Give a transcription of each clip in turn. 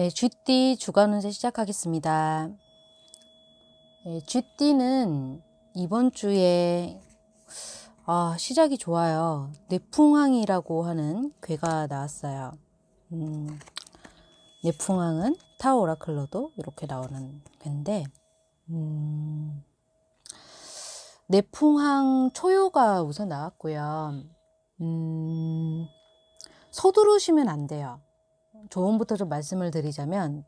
네, 쥐띠 주간 운세 시작하겠습니다. 네, 쥐띠는 이번 주에 아, 시작이 좋아요. 뇌풍항이라고 하는 괴가 나왔어요. 음, 뇌풍항은 타오 라클로도 이렇게 나오는 괴인데 음, 뇌풍항 초요가 우선 나왔고요. 음, 서두르시면 안 돼요. 조언부터 좀 말씀을 드리자면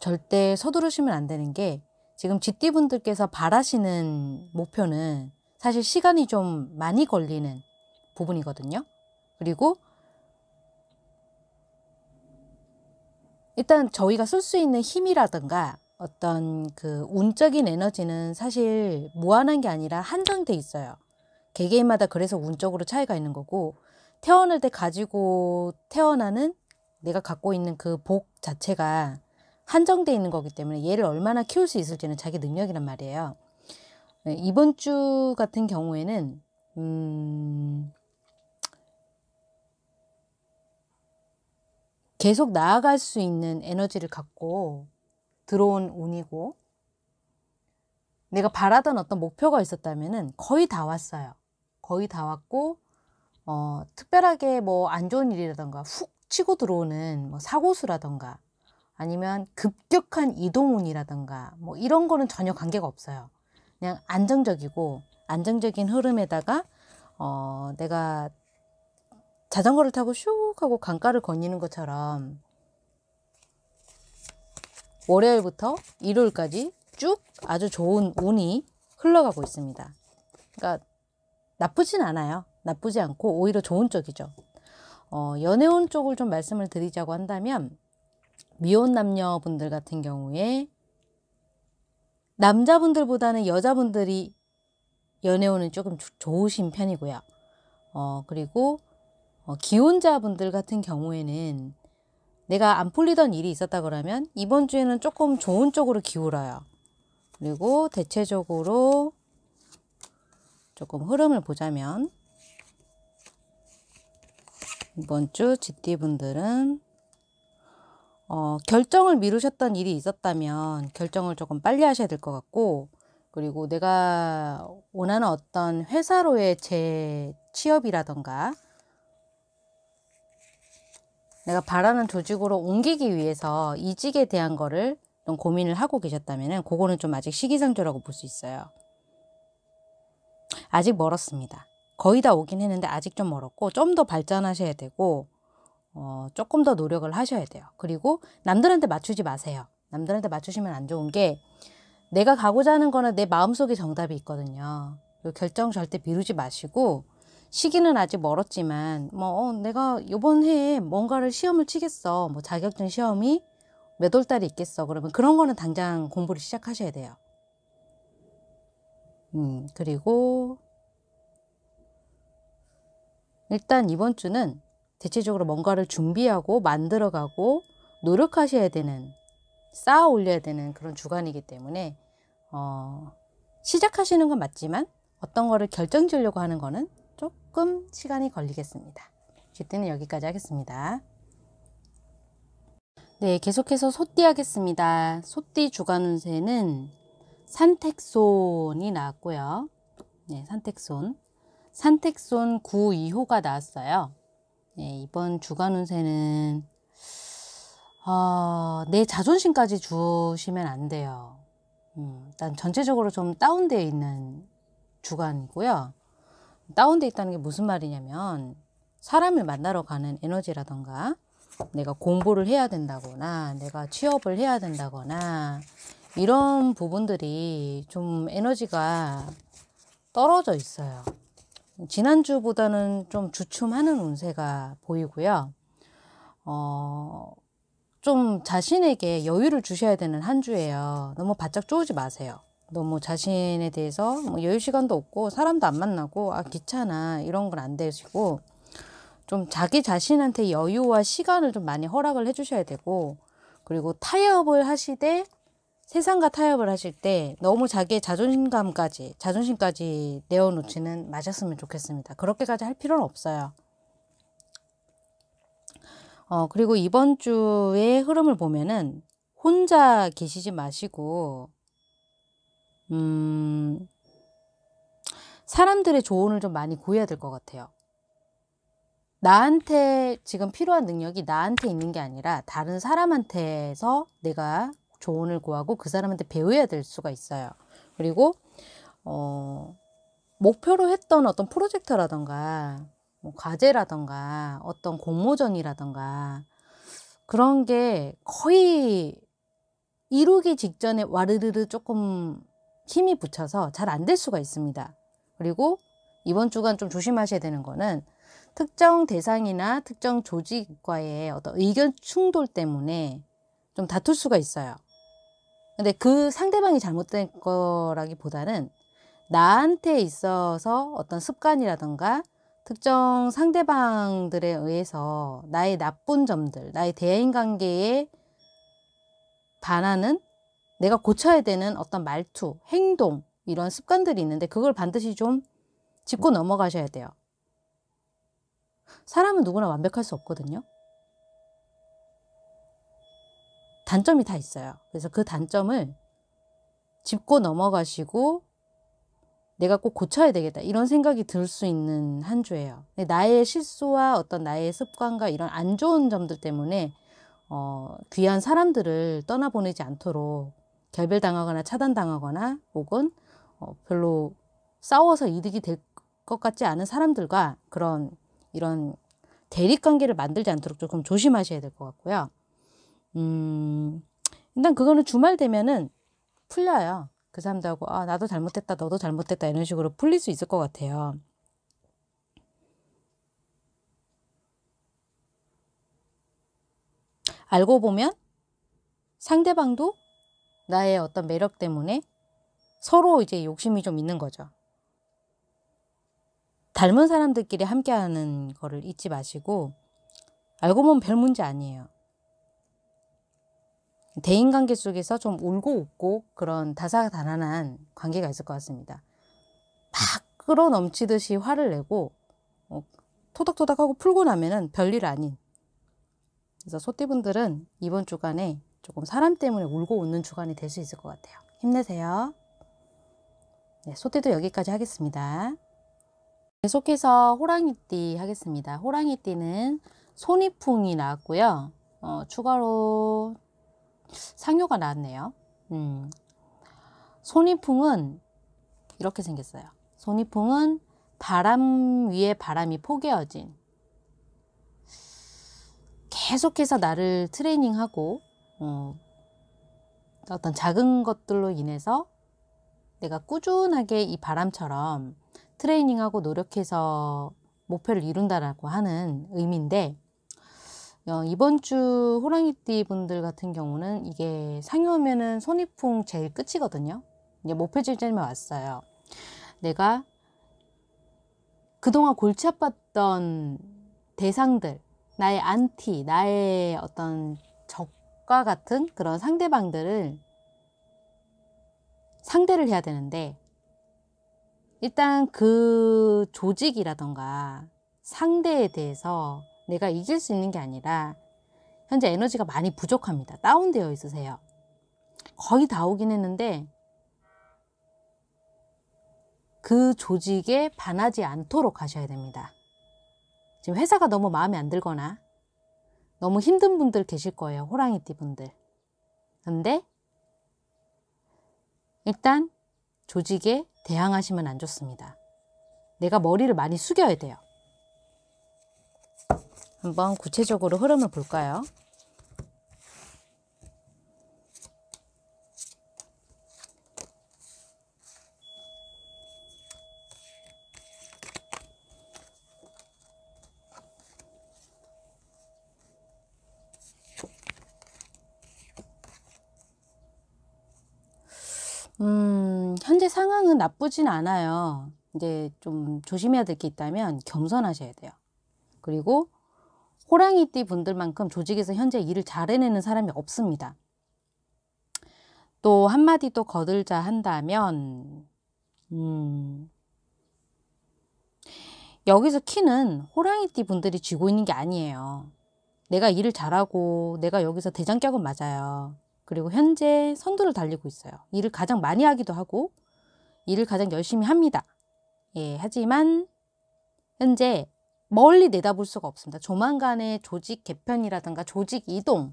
절대 서두르시면 안 되는 게 지금 GT 분들께서 바라시는 목표는 사실 시간이 좀 많이 걸리는 부분이거든요. 그리고 일단 저희가 쓸 수 있는 힘이라든가 어떤 그 운적인 에너지는 사실 무한한 게 아니라 한정돼 있어요. 개개인마다 그래서 운적으로 차이가 있는 거고 태어날 때 가지고 태어나는 내가 갖고 있는 그 복 자체가 한정되어 있는 거기 때문에 얘를 얼마나 키울 수 있을지는 자기 능력이란 말이에요. 네, 이번 주 같은 경우에는 음 계속 나아갈 수 있는 에너지를 갖고 들어온 운이고 내가 바라던 어떤 목표가 있었다면 거의 다 왔어요. 거의 다 왔고 어, 특별하게 뭐 안 좋은 일이라던가 훅 치고 들어오는 뭐 사고수라던가 아니면 급격한 이동운이라던가 뭐 이런 거는 전혀 관계가 없어요. 그냥 안정적이고 안정적인 흐름에다가 어 내가 자전거를 타고 슉 하고 강가를 거니는 것처럼 월요일부터 일요일까지 쭉 아주 좋은 운이 흘러가고 있습니다. 그러니까 나쁘진 않아요. 나쁘지 않고 오히려 좋은 쪽이죠. 어, 연애운 쪽을 좀 말씀을 드리자고 한다면 미혼 남녀분들 같은 경우에 남자분들보다는 여자분들이 연애운은 조금 좋으신 편이고요. 어, 그리고 어, 기혼자분들 같은 경우에는 내가 안 풀리던 일이 있었다 그러면 이번 주에는 조금 좋은 쪽으로 기울어요. 그리고 대체적으로 조금 흐름을 보자면 이번 주 GT분들은 어, 결정을 미루셨던 일이 있었다면 결정을 조금 빨리 하셔야 될 것 같고 그리고 내가 원하는 어떤 회사로의 재취업이라던가 내가 바라는 조직으로 옮기기 위해서 이직에 대한 거를 좀 고민을 하고 계셨다면 그거는 좀 아직 시기상조라고 볼 수 있어요. 아직 멀었습니다. 거의 다 오긴 했는데 아직 좀 멀었고 좀 더 발전하셔야 되고 어, 조금 더 노력을 하셔야 돼요. 그리고 남들한테 맞추지 마세요. 남들한테 맞추시면 안 좋은 게 내가 가고자 하는 거는 내 마음속에 정답이 있거든요. 그 결정 절대 미루지 마시고 시기는 아직 멀었지만 뭐 어, 내가 요번 해에 뭔가를 시험을 치겠어. 뭐 자격증 시험이 몇월 달에 있겠어. 그러면 그런 거는 당장 공부를 시작하셔야 돼요. 음, 그리고 일단 이번 주는 대체적으로 뭔가를 준비하고 만들어가고 노력하셔야 되는 쌓아 올려야 되는 그런 주간이기 때문에 어, 시작하시는 건 맞지만 어떤 거를 결정 지으려고 하는 거는 조금 시간이 걸리겠습니다. 그때는 여기까지 하겠습니다. 네, 계속해서 소띠 하겠습니다. 소띠 주간 운세는 산택손이 나왔고요. 네, 산택손. 산택손 9, 2호가 나왔어요. 네, 이번 주간 운세는 어, 아, 내 자존심까지 주시면 안 돼요. 음, 일단 전체적으로 좀 다운되어 있는 주간이고요. 다운되어 있다는 게 무슨 말이냐면 사람을 만나러 가는 에너지라던가 내가 공부를 해야 된다거나 내가 취업을 해야 된다거나 이런 부분들이 좀 에너지가 떨어져 있어요. 지난주보다는 좀 주춤하는 운세가 보이고요. 어, 좀 자신에게 여유를 주셔야 되는 한 주예요. 너무 바짝 쪼지 마세요. 너무 자신에 대해서 뭐 여유 시간도 없고 사람도 안 만나고 아 귀찮아 이런 건 안 되시고 좀 자기 자신한테 여유와 시간을 좀 많이 허락을 해주셔야 되고 그리고 타협을 하시되 세상과 타협을 하실 때 너무 자기의 자존심감까지, 자존심까지 내어놓지는 마셨으면 좋겠습니다. 그렇게까지 할 필요는 없어요. 어, 그리고 이번 주의 흐름을 보면은 혼자 계시지 마시고, 음, 사람들의 조언을 좀 많이 구해야 될 것 같아요. 나한테 지금 필요한 능력이 나한테 있는 게 아니라 다른 사람한테서 내가 조언을 구하고 그 사람한테 배워야 될 수가 있어요. 그리고 어, 목표로 했던 어떤 프로젝트라던가 뭐 과제라던가 어떤 공모전이라던가 그런 게 거의 이루기 직전에 와르르르 조금 힘이 붙여서 잘 안 될 수가 있습니다. 그리고 이번 주간 좀 조심하셔야 되는 거는 특정 대상이나 특정 조직과의 어떤 의견 충돌 때문에 좀 다툴 수가 있어요. 근데 그 상대방이 잘못된 거라기보다는 나한테 있어서 어떤 습관이라던가 특정 상대방들에 의해서 나의 나쁜 점들, 나의 대인관계에 반하는 내가 고쳐야 되는 어떤 말투, 행동 이런 습관들이 있는데 그걸 반드시 좀 짚고 넘어가셔야 돼요. 사람은 누구나 완벽할 수 없거든요. 단점이 다 있어요. 그래서 그 단점을 짚고 넘어가시고 내가 꼭 고쳐야 되겠다 이런 생각이 들 수 있는 한 주예요. 나의 실수와 어떤 나의 습관과 이런 안 좋은 점들 때문에 어, 귀한 사람들을 떠나보내지 않도록 결별당하거나 차단당하거나 혹은 어, 별로 싸워서 이득이 될 것 같지 않은 사람들과 그런 이런 대립관계를 만들지 않도록 조금 조심하셔야 될 것 같고요. 음, 일단 그거는 주말 되면은 풀려요. 그 사람도 하고, 아, 나도 잘못했다, 너도 잘못했다, 이런 식으로 풀릴 수 있을 것 같아요. 알고 보면 상대방도 나의 어떤 매력 때문에 서로 이제 욕심이 좀 있는 거죠. 닮은 사람들끼리 함께하는 거를 잊지 마시고 알고 보면 별 문제 아니에요. 대인관계 속에서 좀 울고 웃고 그런 다사다난한 관계가 있을 것 같습니다. 막 끌어 넘치듯이 화를 내고 어, 토닥토닥하고 풀고 나면은 별일 아닌. 그래서 소띠분들은 이번 주간에 조금 사람 때문에 울고 웃는 주간이 될 수 있을 것 같아요. 힘내세요. 네, 소띠도 여기까지 하겠습니다. 계속해서 호랑이띠 하겠습니다. 호랑이띠는 손이풍이 나왔고요. 어, 추가로 상효가 나왔네요. 음. 손이풍은 이렇게 생겼어요. 손이풍은 바람 위에 바람이 포개어진 계속해서 나를 트레이닝하고 어, 어떤 작은 것들로 인해서 내가 꾸준하게 이 바람처럼 트레이닝하고 노력해서 목표를 이룬다라고 하는 의미인데 어, 이번 주 호랑이띠 분들 같은 경우는 이게 상이 오면은 손이풍 제일 끝이거든요. 이제 목표질점에 왔어요. 내가 그동안 골치 아팠던 대상들, 나의 안티, 나의 어떤 적과 같은 그런 상대방들을 상대를 해야 되는데 일단 그 조직이라던가 상대에 대해서 내가 이길 수 있는 게 아니라 현재 에너지가 많이 부족합니다. 다운되어 있으세요. 거의 다 오긴 했는데 그 조직에 반하지 않도록 하셔야 됩니다. 지금 회사가 너무 마음에 안 들거나 너무 힘든 분들 계실 거예요. 호랑이띠 분들. 근데 일단 조직에 대항하시면 안 좋습니다. 내가 머리를 많이 숙여야 돼요. 한번 구체적으로 흐름을 볼까요? 음, 현재 상황은 나쁘진 않아요. 이제 좀 조심해야 될 게 있다면 겸손하셔야 돼요. 그리고 호랑이띠 분들만큼 조직에서 현재 일을 잘 해내는 사람이 없습니다. 또 한마디 또 거들자 한다면 음, 여기서 키는 호랑이띠 분들이 쥐고 있는 게 아니에요. 내가 일을 잘하고 내가 여기서 대장격은 맞아요. 그리고 현재 선두를 달리고 있어요. 일을 가장 많이 하기도 하고 일을 가장 열심히 합니다. 예, 하지만 현재 멀리 내다볼 수가 없습니다. 조만간에 조직 개편이라든가 조직 이동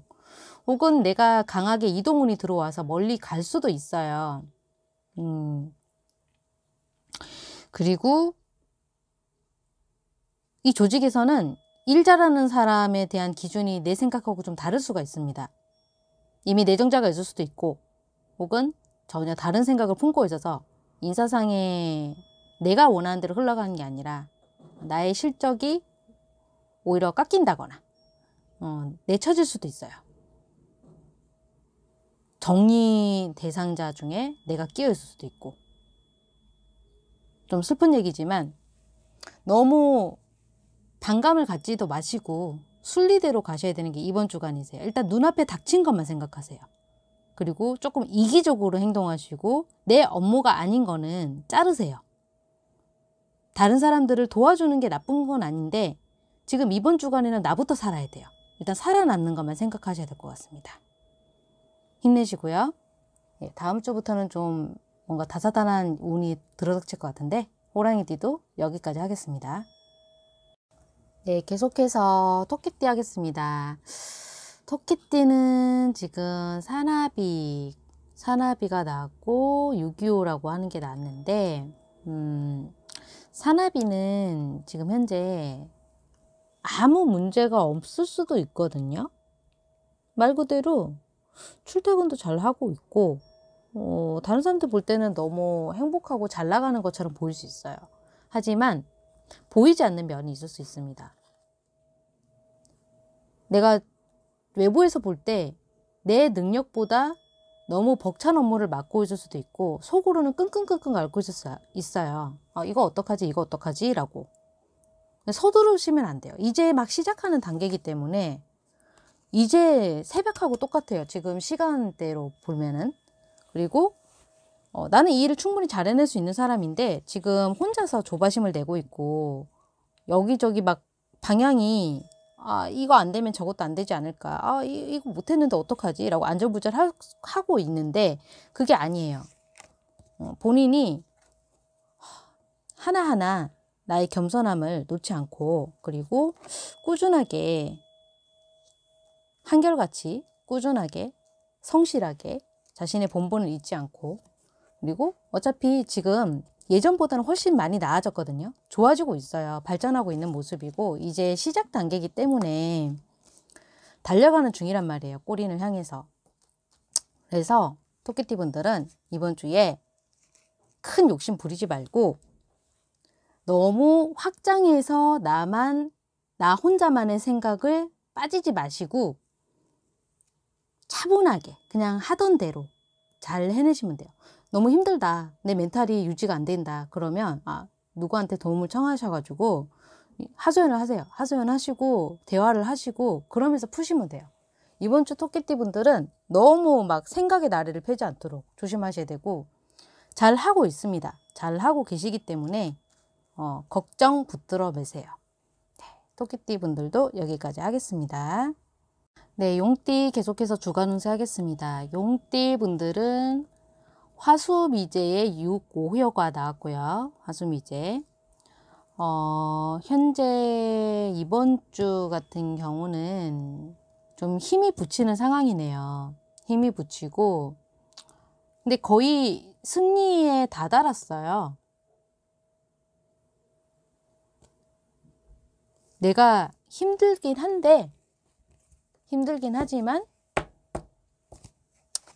혹은 내가 강하게 이동운이 들어와서 멀리 갈 수도 있어요. 음. 그리고 이 조직에서는 일잘하는 사람에 대한 기준이 내 생각하고 좀 다를 수가 있습니다. 이미 내정자가 있을 수도 있고 혹은 전혀 다른 생각을 품고 있어서 인사상에 내가 원하는 대로 흘러가는 게 아니라 나의 실적이 오히려 깎인다거나 어, 내쳐질 수도 있어요. 정리 대상자 중에 내가 끼어 있을 수도 있고 좀 슬픈 얘기지만 너무 반감을 갖지도 마시고 순리대로 가셔야 되는 게 이번 주간이세요. 일단 눈앞에 닥친 것만 생각하세요. 그리고 조금 이기적으로 행동하시고 내 업무가 아닌 거는 자르세요. 다른 사람들을 도와주는 게 나쁜 건 아닌데 지금 이번 주간에는 나부터 살아야 돼요. 일단 살아남는 것만 생각하셔야 될 것 같습니다. 힘내시고요. 예, 다음 주부터는 좀 뭔가 다사다난 운이 들어닥칠 것 같은데 호랑이띠도 여기까지 하겠습니다. 네, 계속해서 토끼띠 하겠습니다. 토끼띠는 지금 산화비산화비가 나왔고 6.25라고 하는 게 나왔는데 음, 산나비는 지금 현재 아무 문제가 없을 수도 있거든요. 말 그대로 출퇴근도 잘 하고 있고, 어, 다른 사람들 볼 때는 너무 행복하고 잘 나가는 것처럼 보일 수 있어요. 하지만 보이지 않는 면이 있을 수 있습니다. 내가 외부에서 볼 때 내 능력보다 너무 벅찬 업무를 맡고 있을 수도 있고 속으로는 끙끙끙끙 앓고 있을 있어요. 어, 이거 어떡하지 이거 어떡하지 라고 서두르시면 안 돼요 이제 막 시작하는 단계이기 때문에 이제 새벽하고 똑같아요 지금 시간대로 보면은 그리고 어, 나는 이 일을 충분히 잘 해낼 수 있는 사람인데 지금 혼자서 조바심을 내고 있고 여기저기 막 방향이 아 이거 안 되면 저것도 안 되지 않을까 아 이, 이거 못했는데 어떡하지 라고 안절부절 하, 고 있는데 그게 아니에요 어, 본인이 하나하나 나의 겸손함을 놓지 않고 그리고 꾸준하게 한결같이 꾸준하게 성실하게 자신의 본분을 잊지 않고 그리고 어차피 지금 예전보다는 훨씬 많이 나아졌거든요. 좋아지고 있어요. 발전하고 있는 모습이고 이제 시작 단계이기 때문에 달려가는 중이란 말이에요. 꼬리를 향해서. 그래서 토끼띠분들은 이번 주에 큰 욕심 부리지 말고 너무 확장해서 나만, 나 혼자만의 생각을 빠지지 마시고 차분하게 그냥 하던 대로 잘 해내시면 돼요. 너무 힘들다. 내 멘탈이 유지가 안 된다. 그러면 아, 누구한테 도움을 청하셔가지고 하소연을 하세요. 하소연하시고 대화를 하시고 그러면서 푸시면 돼요. 이번 주 토끼띠 분들은 너무 막 생각의 나래를 펴지 않도록 조심하셔야 되고 잘 하고 있습니다. 잘 하고 계시기 때문에 어, 걱정 붙들어 매세요. 네, 토끼띠 분들도 여기까지 하겠습니다. 네, 용띠 계속해서 주간 운세 하겠습니다. 용띠 분들은 화수미제의 6, 5효가 나왔고요. 화수미제. 어, 현재 이번 주 같은 경우는 좀 힘이 붙이는 상황이네요. 힘이 붙이고, 근데 거의 승리에 다다랐어요. 내가 힘들긴 한데 힘들긴 하지만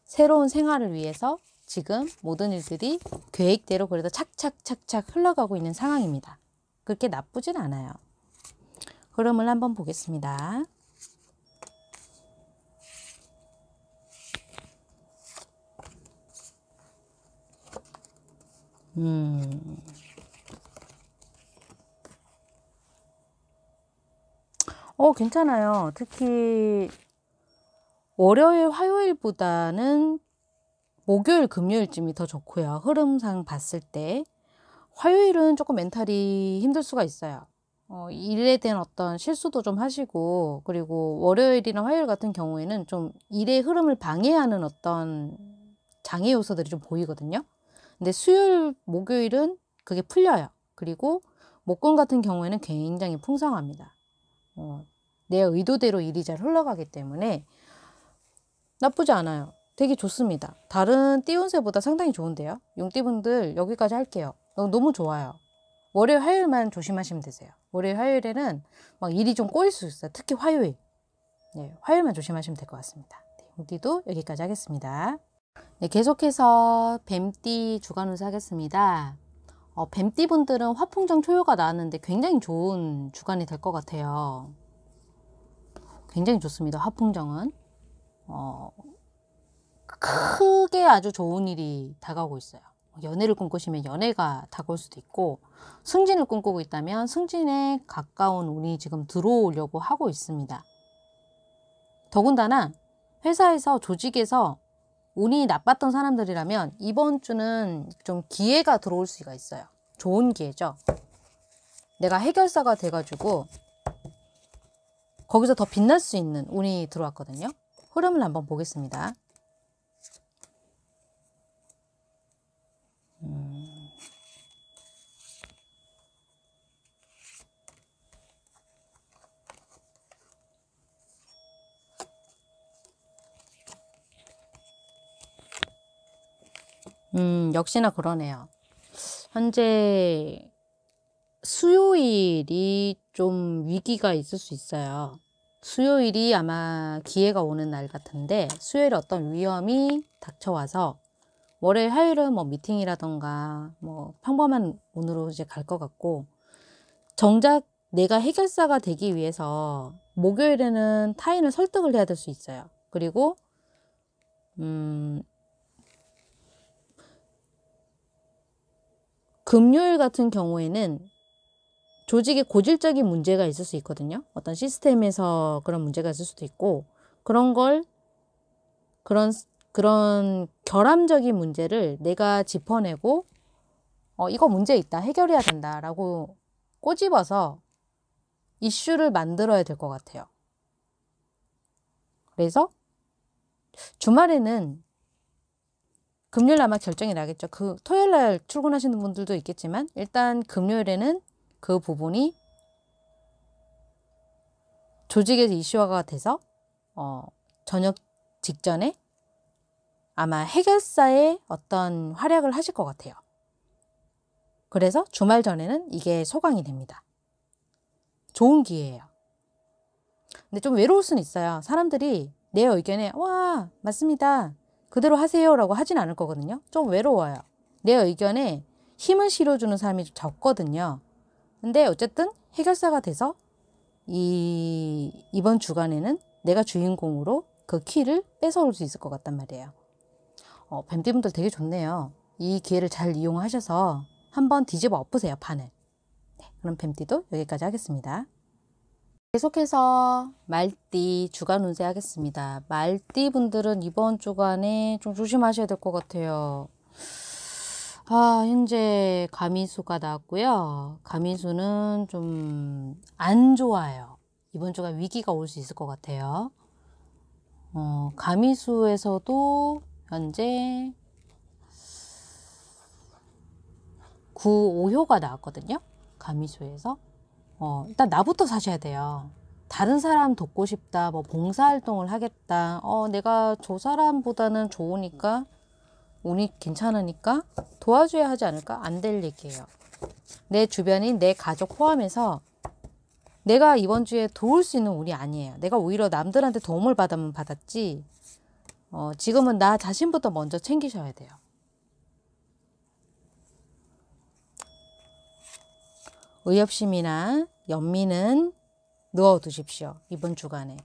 새로운 생활을 위해서 지금 모든 일들이 계획대로 그래도 착착착착 흘러가고 있는 상황입니다. 그렇게 나쁘진 않아요. 흐름을 한번 보겠습니다. 음. 어, 괜찮아요. 특히 월요일, 화요일보다는 목요일, 금요일쯤이 더 좋고요. 흐름상 봤을 때. 화요일은 조금 멘탈이 힘들 수가 있어요. 어, 일에 대한 어떤 실수도 좀 하시고, 그리고 월요일이나 화요일 같은 경우에는 좀 일의 흐름을 방해하는 어떤 장애 요소들이 좀 보이거든요. 근데 수요일, 목요일은 그게 풀려요. 그리고 목금 같은 경우에는 굉장히 풍성합니다. 어, 내 의도대로 일이 잘 흘러가기 때문에 나쁘지 않아요. 되게 좋습니다. 다른 띠운새보다 상당히 좋은데요. 용띠분들 여기까지 할게요. 너무 좋아요. 월요일, 화요일만 조심하시면 되세요. 월요일, 화요일에는 막 일이 좀 꼬일 수 있어요. 특히 화요일. 네, 화요일만 조심하시면 될 것 같습니다. 네, 용띠도 여기까지 하겠습니다. 네, 계속해서 뱀띠 주간 운세 하겠습니다. 어, 뱀띠분들은 화풍정 초효가 나왔는데 굉장히 좋은 주간이 될 것 같아요. 굉장히 좋습니다. 화풍정은. 어, 크게 아주 좋은 일이 다가오고 있어요. 연애를 꿈꾸시면 연애가 다가올 수도 있고 승진을 꿈꾸고 있다면 승진에 가까운 운이 지금 들어오려고 하고 있습니다. 더군다나 회사에서 조직에서 운이 나빴던 사람들이라면 이번 주는 좀 기회가 들어올 수가 있어요. 좋은 기회죠. 내가 해결사가 돼가지고 거기서 더 빛날 수 있는 운이 들어왔거든요. 흐름을 한번 보겠습니다. 음. 음, 역시나 그러네요. 현재 수요일이 좀 위기가 있을 수 있어요. 수요일이 아마 기회가 오는 날 같은데 수요일 어떤 위험이 닥쳐와서 월요일, 화요일은 뭐 미팅이라던가 뭐 평범한 운으로 이제 갈 것 같고 정작 내가 해결사가 되기 위해서 목요일에는 타인을 설득을 해야 될 수 있어요. 그리고 음, 금요일 같은 경우에는 조직의 고질적인 문제가 있을 수 있거든요. 어떤 시스템에서 그런 문제가 있을 수도 있고 그런 걸 그런 그런 결함적인 문제를 내가 짚어내고 어 이거 문제 있다 해결해야 된다라고 꼬집어서 이슈를 만들어야 될 것 같아요. 그래서 주말에는 금요일 아마 결정이 나겠죠. 그 토요일 날 출근하시는 분들도 있겠지만 일단 금요일에는 그 부분이 조직에서 이슈화가 돼서 어, 저녁 직전에 아마 해결사의 어떤 활약을 하실 것 같아요. 그래서 주말 전에는 이게 소강이 됩니다. 좋은 기회예요. 근데 좀 외로울 수는 있어요. 사람들이 내 의견에 와 맞습니다. 그대로 하세요라고 하진 않을 거거든요. 좀 외로워요. 내 의견에 힘을 실어주는 사람이 적거든요. 근데 어쨌든 해결사가 돼서 이 이번 주간에는 내가 주인공으로 그 키를 뺏어올 수 있을 것 같단 말이에요. 어, 뱀띠분들 되게 좋네요. 이 기회를 잘 이용하셔서 한번 뒤집어 엎으세요, 판을. 네, 그럼 뱀띠도 여기까지 하겠습니다. 계속해서 말띠 주간 운세 하겠습니다. 말띠 분들은 이번 주간에 좀 조심하셔야 될 것 같아요. 아, 현재 가미수가 나왔고요. 가미수는 좀 안 좋아요. 이번 주간 위기가 올 수 있을 것 같아요. 어, 가미수에서도 현재 9, 5효가 나왔거든요. 가미수에서. 어, 일단 나부터 사셔야 돼요. 다른 사람 돕고 싶다, 뭐 봉사활동을 하겠다, 어, 내가 저 사람보다는 좋으니까, 운이 괜찮으니까 도와줘야 하지 않을까? 안 될 얘기예요. 내 주변인 내 가족 포함해서 내가 이번 주에 도울 수 있는 운이 아니에요. 내가 오히려 남들한테 도움을 받으면 받았지, 어, 지금은 나 자신부터 먼저 챙기셔야 돼요. 의협심이나 연민은 넣어두십시오. 이번 주간에.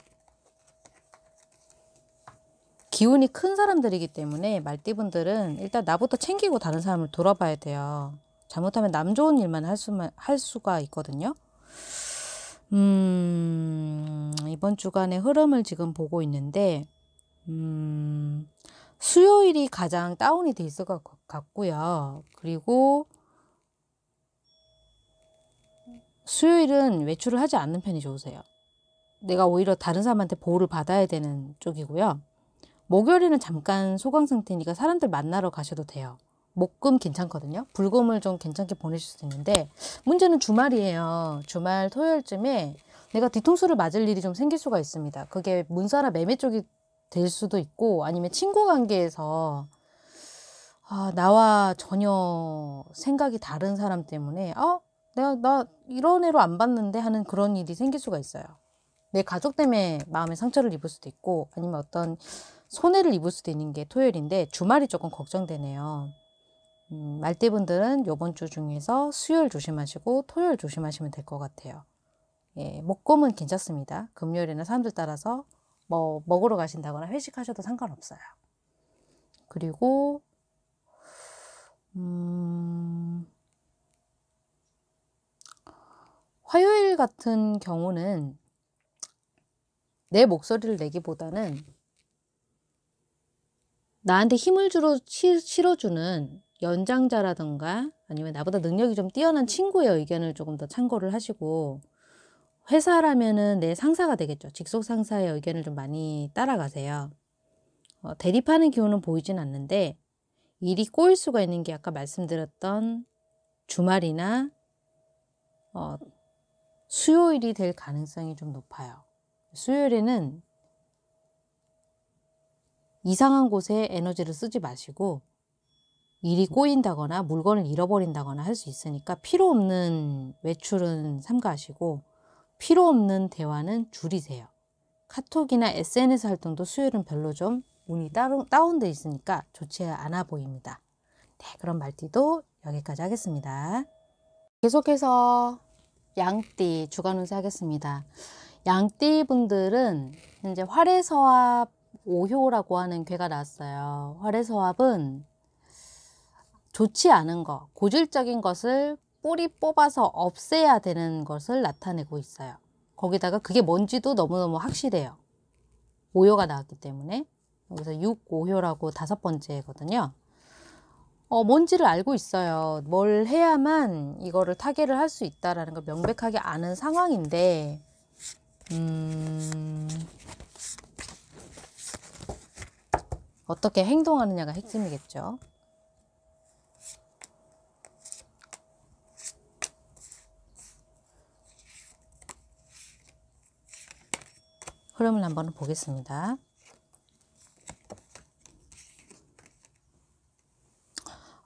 기운이 큰 사람들이기 때문에 말띠분들은 일단 나부터 챙기고 다른 사람을 돌아봐야 돼요. 잘못하면 남 좋은 일만 할, 수만, 할 수가 있거든요. 음, 이번 주간의 흐름을 지금 보고 있는데, 음, 수요일이 가장 다운이 돼 있을 것 같고요. 그리고 수요일은 외출을 하지 않는 편이 좋으세요. 내가 오히려 다른 사람한테 보호를 받아야 되는 쪽이고요. 목요일에는 잠깐 소강 상태니까 사람들 만나러 가셔도 돼요. 목금 괜찮거든요. 불금을 좀 괜찮게 보내실 수 있는데 문제는 주말이에요. 주말 토요일쯤에 내가 뒤통수를 맞을 일이 좀 생길 수가 있습니다. 그게 문사나 매매 쪽이 될 수도 있고 아니면 친구 관계에서 아, 나와 전혀 생각이 다른 사람 때문에 어 내가 나 이런 애로 안 봤는데 하는 그런 일이 생길 수가 있어요. 내 가족 때문에 마음의 상처를 입을 수도 있고 아니면 어떤 손해를 입을 수도 있는 게 토요일인데 주말이 조금 걱정되네요. 음, 말띠분들은 이번 주 중에서 수요일 조심하시고 토요일 조심하시면 될 것 같아요. 예, 목금은 괜찮습니다. 금요일에는 사람들 따라서 뭐 먹으러 가신다거나 회식하셔도 상관없어요. 그리고 음... 화요일 같은 경우는 내 목소리를 내기보다는 나한테 힘을 주로 실어주는 연장자라든가 아니면 나보다 능력이 좀 뛰어난 친구의 의견을 조금 더 참고를 하시고 회사라면은 내 상사가 되겠죠. 직속 상사의 의견을 좀 많이 따라가세요. 어, 대립하는 기호는 보이진 않는데 일이 꼬일 수가 있는 게 아까 말씀드렸던 주말이나 어, 수요일이 될 가능성이 좀 높아요. 수요일에는 이상한 곳에 에너지를 쓰지 마시고 일이 꼬인다거나 물건을 잃어버린다거나 할 수 있으니까 필요 없는 외출은 삼가하시고 필요 없는 대화는 줄이세요. 카톡이나 SNS 활동도 수요일은 별로 좀 운이 다운돼 있으니까 좋지 않아 보입니다. 네, 그런 말띠도 여기까지 하겠습니다. 계속해서 양띠 주간 운세 하겠습니다. 양띠 분들은 이제 활해서합 5효라고 하는 괴가 났어요. 활해서합은 좋지 않은 것, 고질적인 것을 뿌리 뽑아서 없애야 되는 것을 나타내고 있어요. 거기다가 그게 뭔지도 너무너무 확실해요. 오효가 나왔기 때문에 여기서 6, 오효라고 다섯 번째거든요. 어, 뭔지를 알고 있어요. 뭘 해야만 이거를 타겟을 할수 있다라는 걸 명백하게 아는 상황인데, 음, 어떻게 행동하느냐가 핵심이겠죠. 흐름을 한번 보겠습니다.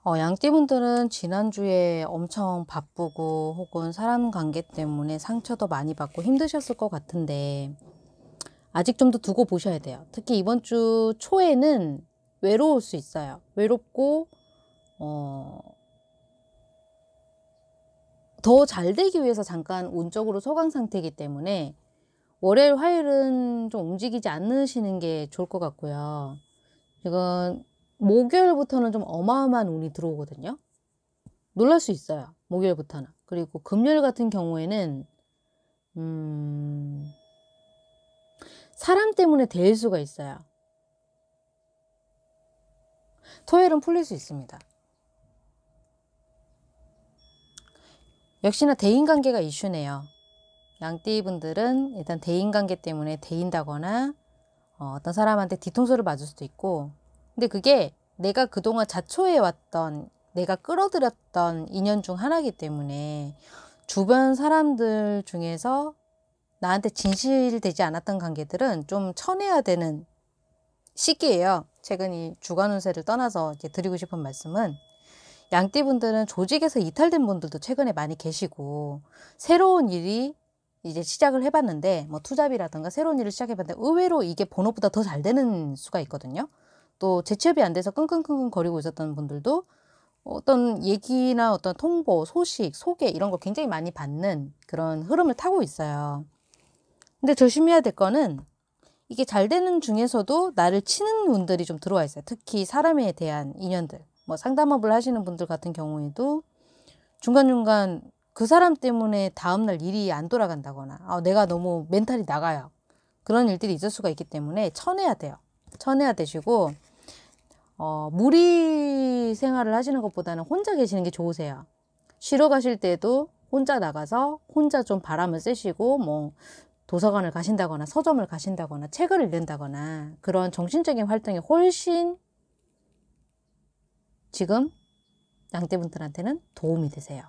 어, 양띠분들은 지난주에 엄청 바쁘고 혹은 사람 관계 때문에 상처도 많이 받고 힘드셨을 것 같은데 아직 좀 더 두고 보셔야 돼요. 특히 이번 주 초에는 외로울 수 있어요. 외롭고 어, 더잘 되기 위해서 잠깐 운적으로 소강 상태이기 때문에 월요일, 화요일은 좀 움직이지 않으시는 게 좋을 것 같고요. 이건 목요일부터는 좀 어마어마한 운이 들어오거든요. 놀랄 수 있어요. 목요일부터는. 그리고 금요일 같은 경우에는 음, 사람 때문에 될 수가 있어요. 토요일은 풀릴 수 있습니다. 역시나 대인관계가 이슈네요. 양띠분들은 일단 대인관계 때문에 대인다거나 어, 어떤 사람한테 뒤통수를 맞을 수도 있고 근데 그게 내가 그동안 자초해왔던 내가 끌어들였던 인연 중 하나이기 때문에 주변 사람들 중에서 나한테 진실되지 않았던 관계들은 좀 쳐내야 되는 시기예요. 최근 이 주간 운세를 떠나서 이제 드리고 싶은 말씀은 양띠분들은 조직에서 이탈된 분들도 최근에 많이 계시고 새로운 일이 이제 시작을 해봤는데 뭐 투잡이라든가 새로운 일을 시작해봤는데 의외로 이게 번호보다 더 잘 되는 수가 있거든요. 또 재취업이 안 돼서 끙끙끙끙 거리고 있었던 분들도 어떤 얘기나 어떤 통보, 소식, 소개 이런 걸 굉장히 많이 받는 그런 흐름을 타고 있어요. 근데 조심해야 될 거는 이게 잘 되는 중에서도 나를 치는 분들이 좀 들어와 있어요. 특히 사람에 대한 인연들. 뭐 상담업을 하시는 분들 같은 경우에도 중간중간 그 사람 때문에 다음날 일이 안 돌아간다거나 아, 내가 너무 멘탈이 나가요. 그런 일들이 있을 수가 있기 때문에 쳐내야 돼요. 쳐내야 되시고 어, 무리 생활을 하시는 것보다는 혼자 계시는 게 좋으세요. 쉬러 가실 때도 혼자 나가서 혼자 좀 바람을 쐬시고 뭐 도서관을 가신다거나 서점을 가신다거나 책을 읽는다거나 그런 정신적인 활동이 훨씬 지금 양떼분들한테는 도움이 되세요.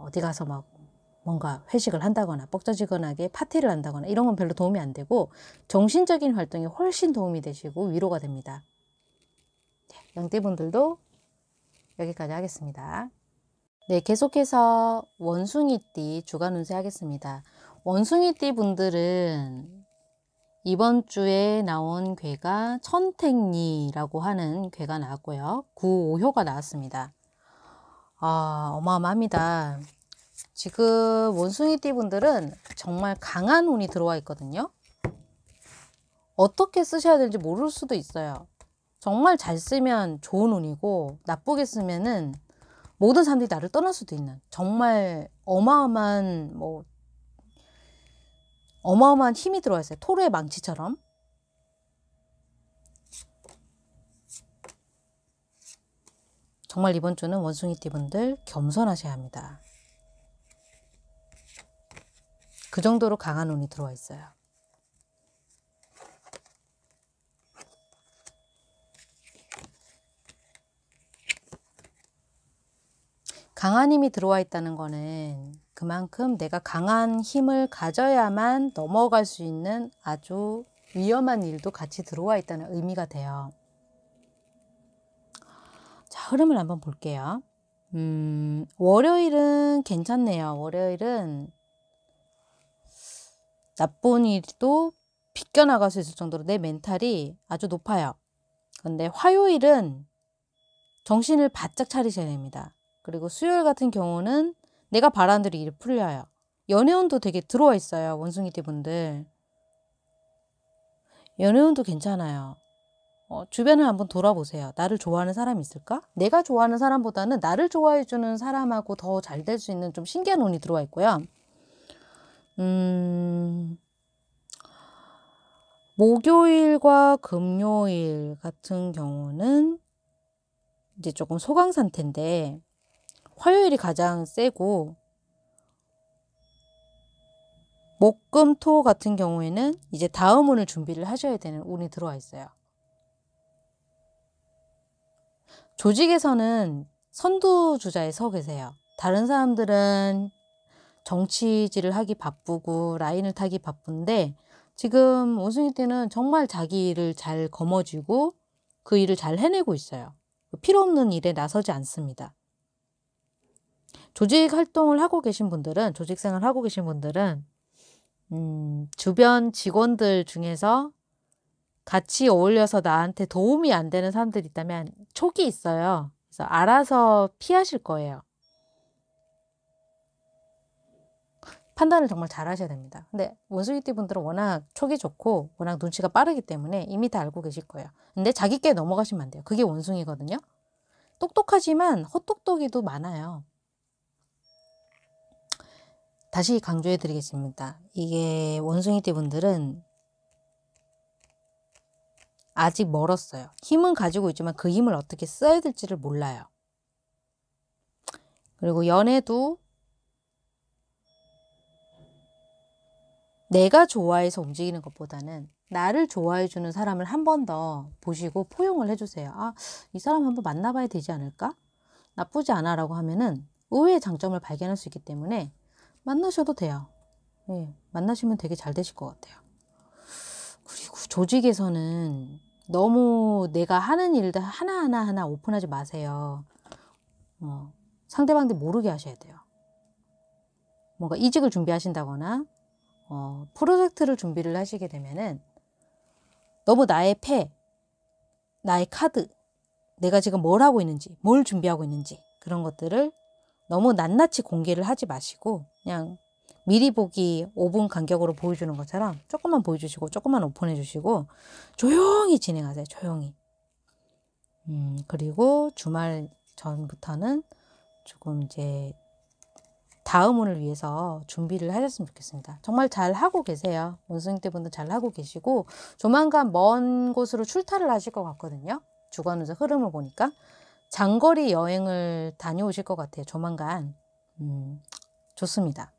어디 가서 막 뭔가 회식을 한다거나 뻑자지근하게 파티를 한다거나 이런 건 별로 도움이 안 되고 정신적인 활동이 훨씬 도움이 되시고 위로가 됩니다. 양떼분들도 여기까지 하겠습니다. 네, 계속해서 원숭이띠 주간 운세 하겠습니다. 원숭이띠 분들은 이번 주에 나온 괴가 천택리라고 하는 괴가 나왔고요. 구오효가 나왔습니다. 아, 어마어마합니다. 지금 원숭이띠 분들은 정말 강한 운이 들어와 있거든요. 어떻게 쓰셔야 될지 모를 수도 있어요. 정말 잘 쓰면 좋은 운이고 나쁘게 쓰면은 모든 사람들이 나를 떠날 수도 있는 정말 어마어마한 뭐 어마어마한 힘이 들어와 있어요. 토르의 망치처럼. 정말 이번 주는 원숭이띠분들 겸손하셔야 합니다. 그 정도로 강한 운이 들어와 있어요. 강한 힘이 들어와 있다는 거는 그만큼 내가 강한 힘을 가져야만 넘어갈 수 있는 아주 위험한 일도 같이 들어와 있다는 의미가 돼요. 자, 흐름을 한번 볼게요. 음, 월요일은 괜찮네요. 월요일은 나쁜 일도 비껴나갈 수 있을 정도로 내 멘탈이 아주 높아요. 근데 화요일은 정신을 바짝 차리셔야 됩니다. 그리고 수요일 같은 경우는 내가 바라는 대로 일이 풀려요. 연애운도 되게 들어와 있어요. 원숭이띠 분들. 연애운도 괜찮아요. 어, 주변을 한번 돌아보세요. 나를 좋아하는 사람이 있을까? 내가 좋아하는 사람보다는 나를 좋아해주는 사람하고 더 잘 될 수 있는 좀 신기한 운이 들어와 있고요. 음, 목요일과 금요일 같은 경우는 이제 조금 소강 상태인데 화요일이 가장 세고 목, 금, 토 같은 경우에는 이제 다음 운을 준비를 하셔야 되는 운이 들어와 있어요. 조직에서는 선두주자에 서 계세요. 다른 사람들은 정치질을 하기 바쁘고 라인을 타기 바쁜데 지금 원승이 때는 정말 자기 일을 잘 거머쥐고 그 일을 잘 해내고 있어요. 필요 없는 일에 나서지 않습니다. 조직 활동을 하고 계신 분들은 조직 생활 하고 계신 분들은 음, 주변 직원들 중에서 같이 어울려서 나한테 도움이 안 되는 사람들 있다면 촉이 있어요. 그래서 알아서 피하실 거예요. 판단을 정말 잘 하셔야 됩니다. 근데 원숭이띠 분들은 워낙 촉이 좋고 워낙 눈치가 빠르기 때문에 이미 다 알고 계실 거예요. 근데 자기 께 넘어가시면 안 돼요. 그게 원숭이거든요. 똑똑하지만 헛똑똑이도 많아요. 다시 강조해 드리겠습니다. 이게 원숭이띠 분들은 아직 멀었어요. 힘은 가지고 있지만 그 힘을 어떻게 써야 될지를 몰라요. 그리고 연애도 내가 좋아해서 움직이는 것보다는 나를 좋아해주는 사람을 한 번 더 보시고 포용을 해주세요. 아, 이 사람 한번 만나봐야 되지 않을까? 나쁘지 않아라고 하면은 의외의 장점을 발견할 수 있기 때문에 만나셔도 돼요. 예, 만나시면 되게 잘 되실 것 같아요. 그리고 조직에서는 너무 내가 하는 일들 하나하나 하나 오픈하지 마세요. 어, 상대방들 모르게 하셔야 돼요. 뭔가 이직을 준비하신다거나 어, 프로젝트를 준비를 하시게 되면은 너무 나의 패, 나의 카드, 내가 지금 뭘 하고 있는지, 뭘 준비하고 있는지 그런 것들을 너무 낱낱이 공개를 하지 마시고 그냥 미리 보기 5분 간격으로 보여주는 것처럼 조금만 보여주시고 조금만 오픈해 주시고 조용히 진행하세요. 조용히. 음, 그리고 주말 전부터는 조금 이제 다음 을 위해서 준비를 하셨으면 좋겠습니다. 정말 잘 하고 계세요. 원숭이 때분도 잘 하고 계시고 조만간 먼 곳으로 출타를 하실 것 같거든요. 주관운서 흐름을 보니까. 장거리 여행을 다녀오실 것 같아요. 조만간. 음, 좋습니다.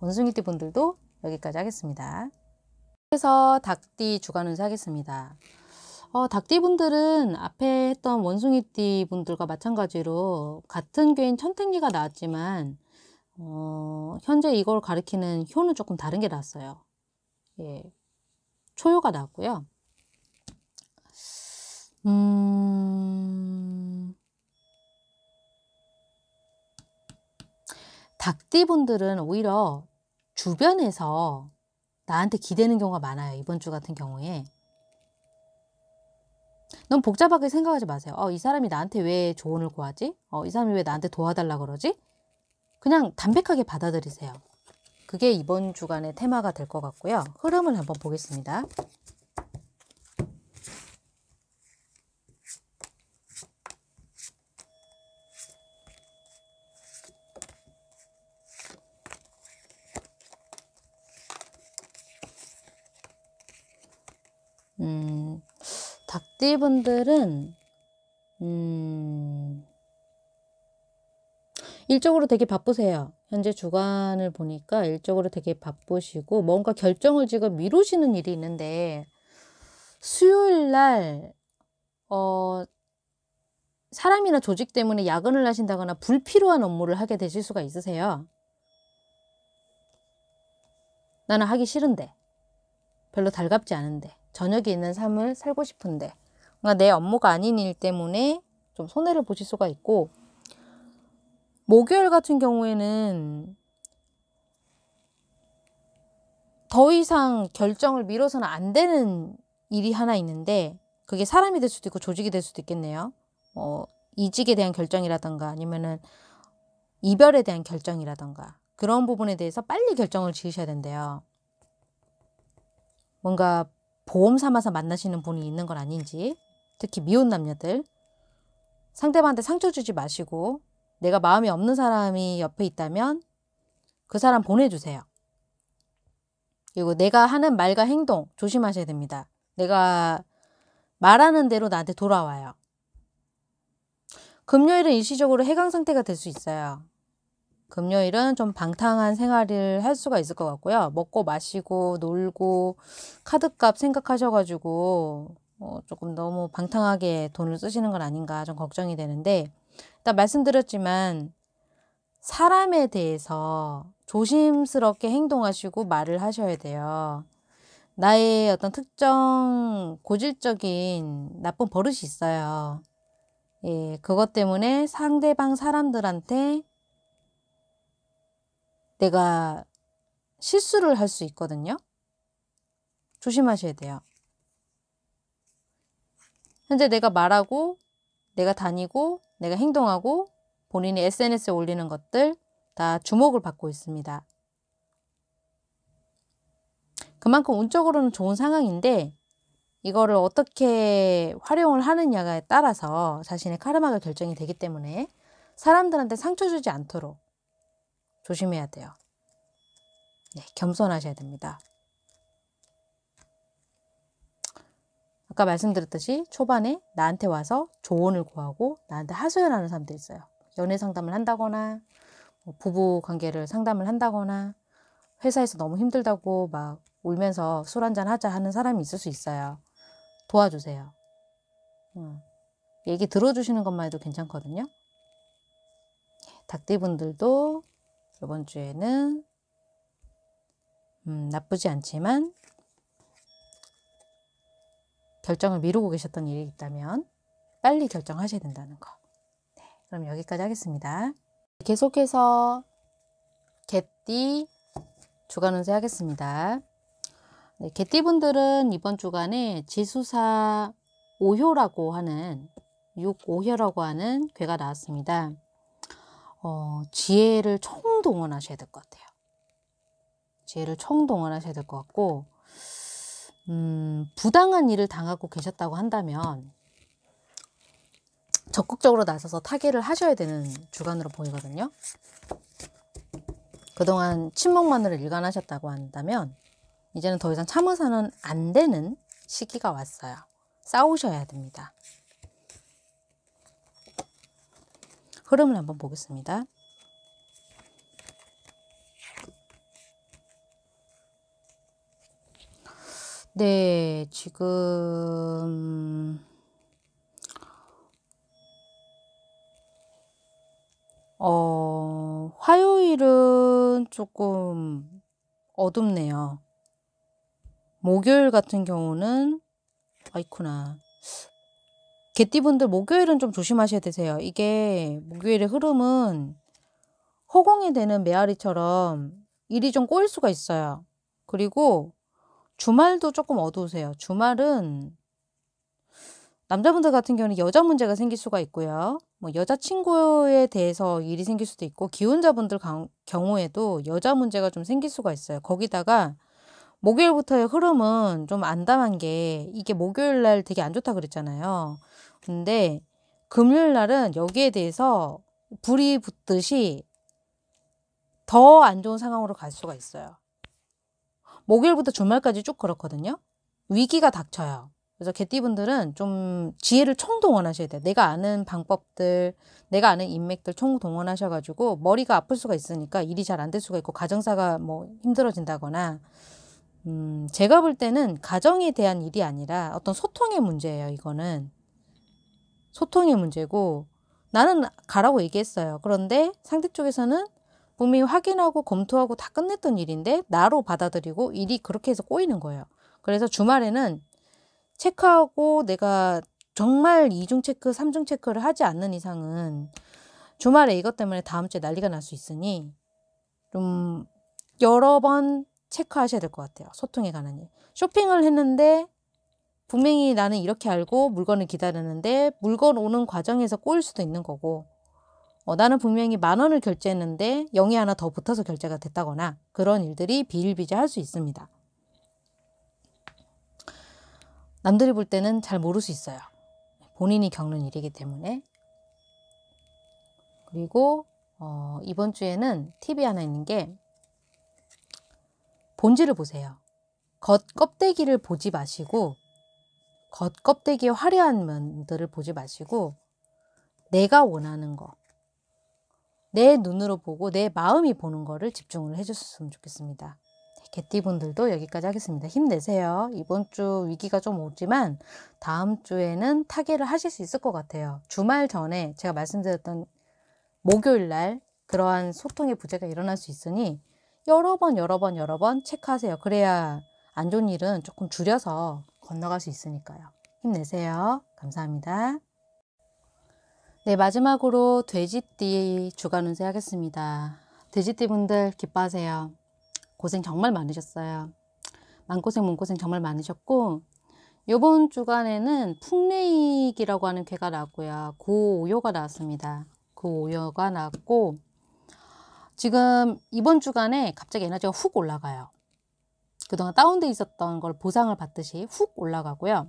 원숭이띠 분들도 여기까지 하겠습니다. 그래서 닭띠 주간 운세 하겠습니다. 어, 닭띠 분들은 앞에 했던 원숭이띠 분들과 마찬가지로 같은 괴인 천택리가 나왔지만 어, 현재 이걸 가리키는 효는 조금 다른 게나왔어요 예, 초효가 나왔고요. 음. 닭띠분들은 오히려 주변에서 나한테 기대는 경우가 많아요. 이번 주 같은 경우에. 너무 복잡하게 생각하지 마세요. 어, 이 사람이 나한테 왜 조언을 구하지? 어, 이 사람이 왜 나한테 도와달라 그러지? 그냥 담백하게 받아들이세요. 그게 이번 주간의 테마가 될 것 같고요. 흐름을 한번 보겠습니다. 닭띠분들은 음, 일적으로 되게 바쁘세요. 현재 주간을 보니까 일적으로 되게 바쁘시고 뭔가 결정을 지금 미루시는 일이 있는데 수요일 날 어, 사람이나 조직 때문에 야근을 하신다거나 불필요한 업무를 하게 되실 수가 있으세요. 나는 하기 싫은데 별로 달갑지 않은데 저녁에 있는 삶을 살고 싶은데 그가내 업무가 아닌 일 때문에 좀 손해를 보실 수가 있고 목요일 같은 경우에는 더 이상 결정을 미뤄서는 안 되는 일이 하나 있는데 그게 사람이 될 수도 있고 조직이 될 수도 있겠네요. 어, 이직에 대한 결정이라든가 아니면은 이별에 대한 결정이라든가 그런 부분에 대해서 빨리 결정을 지으셔야 된대요. 뭔가 보험 삼아서 만나시는 분이 있는 건 아닌지 특히 미혼 남녀들 상대방한테 상처 주지 마시고 내가 마음이 없는 사람이 옆에 있다면 그 사람 보내주세요. 그리고 내가 하는 말과 행동 조심하셔야 됩니다. 내가 말하는 대로 나한테 돌아와요. 금요일은 일시적으로 해강 상태가 될 수 있어요. 금요일은 좀 방탕한 생활을 할 수가 있을 것 같고요. 먹고 마시고 놀고 카드값 생각하셔가지고 어, 조금 너무 방탕하게 돈을 쓰시는 건 아닌가 좀 걱정이 되는데 일단 말씀드렸지만 사람에 대해서 조심스럽게 행동하시고 말을 하셔야 돼요. 나의 어떤 특정 고질적인 나쁜 버릇이 있어요. 예, 그것 때문에 상대방 사람들한테 내가 실수를 할 수 있거든요. 조심하셔야 돼요. 현재 내가 말하고, 내가 다니고, 내가 행동하고, 본인이 SNS에 올리는 것들 다 주목을 받고 있습니다. 그만큼 운적으로는 좋은 상황인데, 이거를 어떻게 활용을 하느냐에 따라서 자신의 카르마가 결정이 되기 때문에 사람들한테 상처 주지 않도록 조심해야 돼요. 네, 겸손하셔야 됩니다. 아까 말씀드렸듯이 초반에 나한테 와서 조언을 구하고 나한테 하소연하는 사람도 있어요. 연애 상담을 한다거나 뭐 부부 관계를 상담을 한다거나 회사에서 너무 힘들다고 막 울면서 술 한잔 하자 하는 사람이 있을 수 있어요. 도와주세요. 음, 얘기 들어주시는 것만 해도 괜찮거든요. 네, 닭띠분들도 이번 주에는 음, 나쁘지 않지만 결정을 미루고 계셨던 일이 있다면 빨리 결정하셔야 된다는 거. 네, 그럼 여기까지 하겠습니다. 계속해서 개띠 주간 운세 하겠습니다. 네, 개띠분들은 이번 주간에 지수사 오효라고 하는 육오효라고 하는 괴가 나왔습니다. 어, 지혜를 총동원하셔야 될 것 같아요. 지혜를 총동원하셔야 될 것 같고 음, 부당한 일을 당하고 계셨다고 한다면 적극적으로 나서서 타개를 하셔야 되는 주간으로 보이거든요. 그동안 침묵만으로 일관하셨다고 한다면 이제는 더 이상 참으서는 안 되는 시기가 왔어요. 싸우셔야 됩니다. 흐름을 한번 보겠습니다. 네, 지금 어, 화요일은 조금 어둡네요. 목요일 같은 경우는 아이쿠나 개띠분들 목요일은 좀 조심하셔야 되세요. 이게 목요일의 흐름은 허공이 되는 메아리처럼 일이 좀 꼬일 수가 있어요. 그리고 주말도 조금 어두우세요. 주말은 남자분들 같은 경우는 여자 문제가 생길 수가 있고요. 뭐 여자친구에 대해서 일이 생길 수도 있고 기혼자분들 경우에도 여자 문제가 좀 생길 수가 있어요. 거기다가 목요일부터의 흐름은 좀 안담한 게 이게 목요일 날 되게 안 좋다 그랬잖아요. 같은데 금요일 날은 여기에 대해서 불이 붙듯이 더 안 좋은 상황으로 갈 수가 있어요. 목요일부터 주말까지 쭉 그렇거든요. 위기가 닥쳐요. 그래서 개띠분들은 좀 지혜를 총동원하셔야 돼요. 내가 아는 방법들, 내가 아는 인맥들 총동원하셔가지고 머리가 아플 수가 있으니까 일이 잘 안 될 수가 있고 가정사가 뭐 힘들어진다거나 음, 제가 볼 때는 가정에 대한 일이 아니라 어떤 소통의 문제예요, 이거는. 소통의 문제고 나는 가라고 얘기했어요. 그런데 상대 쪽에서는 분명히 확인하고 검토하고 다 끝냈던 일인데 나로 받아들이고 일이 그렇게 해서 꼬이는 거예요. 그래서 주말에는 체크하고 내가 정말 이중 체크, 삼중 체크를 하지 않는 이상은 주말에 이것 때문에 다음 주에 난리가 날 수 있으니 좀 여러 번 체크하셔야 될 것 같아요. 소통에 관한 일. 쇼핑을 했는데 분명히 나는 이렇게 알고 물건을 기다리는데 물건 오는 과정에서 꼬일 수도 있는 거고 어, 나는 분명히 만 원을 결제했는데 영이 하나 더 붙어서 결제가 됐다거나 그런 일들이 비일비재할 수 있습니다. 남들이 볼 때는 잘 모를 수 있어요. 본인이 겪는 일이기 때문에. 그리고 어, 이번 주에는 팁이 하나 있는 게 본질을 보세요. 겉 껍데기를 보지 마시고 겉껍데기 화려한 면들을 보지 마시고 내가 원하는 거, 내 눈으로 보고 내 마음이 보는 거를 집중을 해줬으면 좋겠습니다. 개띠분들도 여기까지 하겠습니다. 힘내세요. 이번 주 위기가 좀 오지만 다음 주에는 타계를 하실 수 있을 것 같아요. 주말 전에 제가 말씀드렸던 목요일 날 그러한 소통의 부재가 일어날 수 있으니 여러 번, 여러 번, 여러 번 체크하세요. 그래야 안 좋은 일은 조금 줄여서 건너갈 수 있으니까요. 힘내세요. 감사합니다. 네, 마지막으로 돼지띠 주간 운세 하겠습니다. 돼지띠 분들 기뻐하세요. 고생 정말 많으셨어요. 만고생, 몸고생 정말 많으셨고, 요번 주간에는 풍레익이라고 하는 괴가 나왔고요. 고오요가 나왔습니다. 고오요가 나왔고, 지금 이번 주간에 갑자기 에너지가 훅 올라가요. 그동안 다운돼 있었던 걸 보상을 받듯이 훅 올라가고요.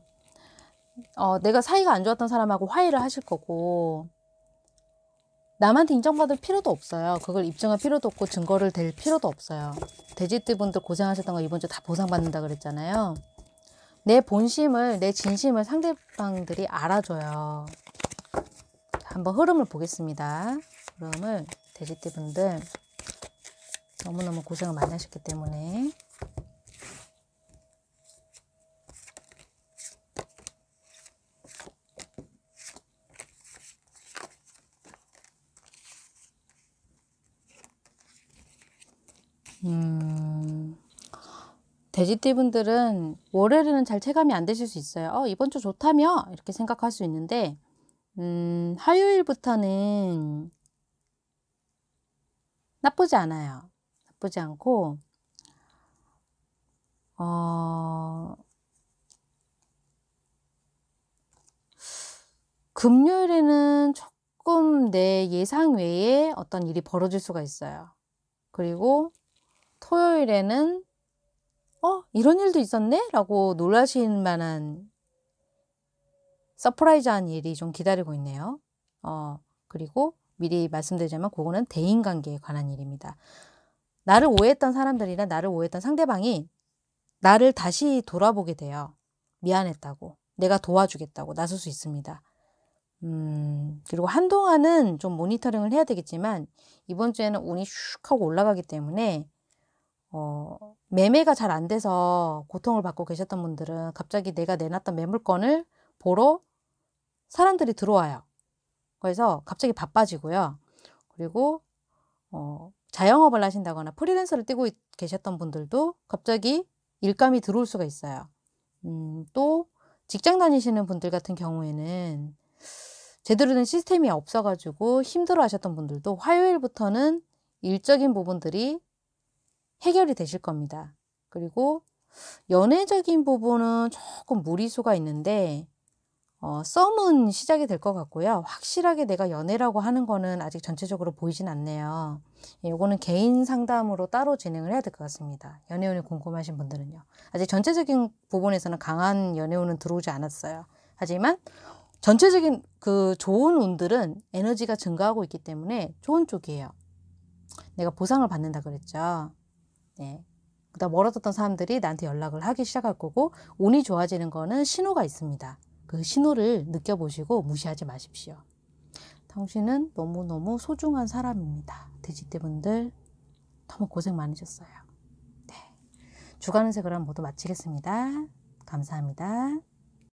어, 내가 사이가 안 좋았던 사람하고 화해를 하실 거고 남한테 인정받을 필요도 없어요. 그걸 입증할 필요도 없고 증거를 댈 필요도 없어요. 돼지띠분들 고생하셨던 거 이번 주 다 보상받는다 그랬잖아요. 내 본심을, 내 진심을 상대방들이 알아줘요. 한번 흐름을 보겠습니다. 흐름을 돼지띠분들 너무너무 고생을 많이 하셨기 때문에 돼지띠분들은 월요일에는 잘 체감이 안 되실 수 있어요. 어, 이번 주 좋다며? 이렇게 생각할 수 있는데, 음, 화요일부터는 나쁘지 않아요. 나쁘지 않고, 어, 금요일에는 조금 내 예상 외에 어떤 일이 벌어질 수가 있어요. 그리고 토요일에는 어, 이런 일도 있었네? 라고 놀라실 만한 서프라이즈한 일이 좀 기다리고 있네요. 어, 그리고 미리 말씀드리자면 그거는 대인관계에 관한 일입니다. 나를 오해했던 사람들이나 나를 오해했던 상대방이 나를 다시 돌아보게 돼요. 미안했다고. 내가 도와주겠다고 나설 수 있습니다. 음, 그리고 한동안은 좀 모니터링을 해야 되겠지만 이번 주에는 운이 슉 하고 올라가기 때문에 어, 매매가 잘 안 돼서 고통을 받고 계셨던 분들은 갑자기 내가 내놨던 매물건을 보러 사람들이 들어와요. 그래서 갑자기 바빠지고요. 그리고 어, 자영업을 하신다거나 프리랜서를 뛰고 계셨던 분들도 갑자기 일감이 들어올 수가 있어요. 음, 또 직장 다니시는 분들 같은 경우에는 제대로 된 시스템이 없어가지고 힘들어 하셨던 분들도 화요일부터는 일적인 부분들이 해결이 되실 겁니다. 그리고 연애적인 부분은 조금 무리수가 있는데 어, 썸은 시작이 될 것 같고요. 확실하게 내가 연애라고 하는 거는 아직 전체적으로 보이진 않네요. 이거는 예, 개인 상담으로 따로 진행을 해야 될 것 같습니다. 연애운이 궁금하신 분들은요. 아직 전체적인 부분에서는 강한 연애운은 들어오지 않았어요. 하지만 전체적인 그 좋은 운들은 에너지가 증가하고 있기 때문에 좋은 쪽이에요. 내가 보상을 받는다 그랬죠. 네. 그다 음 멀어졌던 사람들이 나한테 연락을 하기 시작할 거고 운이 좋아지는 거는 신호가 있습니다. 그 신호를 느껴보시고 무시하지 마십시오. 당신은 너무너무 소중한 사람입니다. 돼지떼분들 너무 고생 많으셨어요. 네. 주간 운세 그럼 모두 마치겠습니다. 감사합니다.